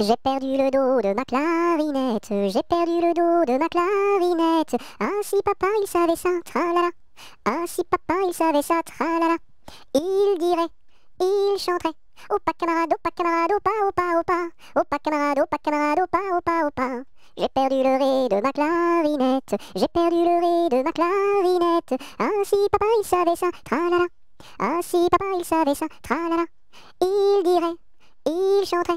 J'ai perdu le dos de ma clarinette, j'ai perdu le dos de ma clarinette. Ainsi ah, papa il savait ça, tralala. Ah papa il savait ça, tralala. Il dirait, il chanterait. pas camarade, opa camarade, au pas au pas camarade, pas camarade, opa au pas. J'ai perdu le ré de ma clarinette, j'ai perdu le ré de ma clarinette. Ainsi ah, papa il savait ça, tralala. Ah Ainsi, papa il savait ça, tralala. Il dirait, il chanterait.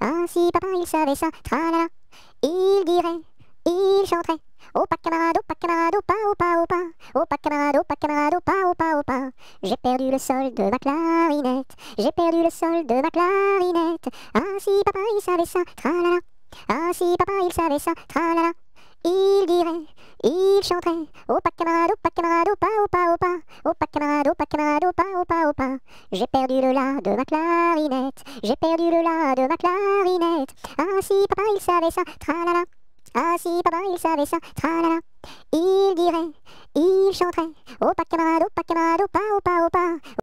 Ah, si papa il savait ça, tralala, il dirait, il chanterait. Oh pas camarade, oh pas camarade, oh pas, au pas, Au pas, oh pas camarade, oh pas camarade, oh pas, au pas, au pas. J'ai perdu le sol de ma clarinette, j'ai perdu le sol de ma clarinette. Ainsi papa il savait ça, tralala. Ah si papa il savait ça, tralala il dirait, il chanterait, oh pas camarade, au pas camarade, oh pas, au pas, au pas, au pas camarade, oh pas camarade, au pas, au pas, au pas. J'ai perdu le la de ma clarinette, j'ai perdu le la de ma clarinette. Ah si papa il savait ça, tralala. Ah si papa il savait ça, tralala. Il dirait, il chanterait, oh pas camarade, oh pas camarade, au pas, au pas, au pas.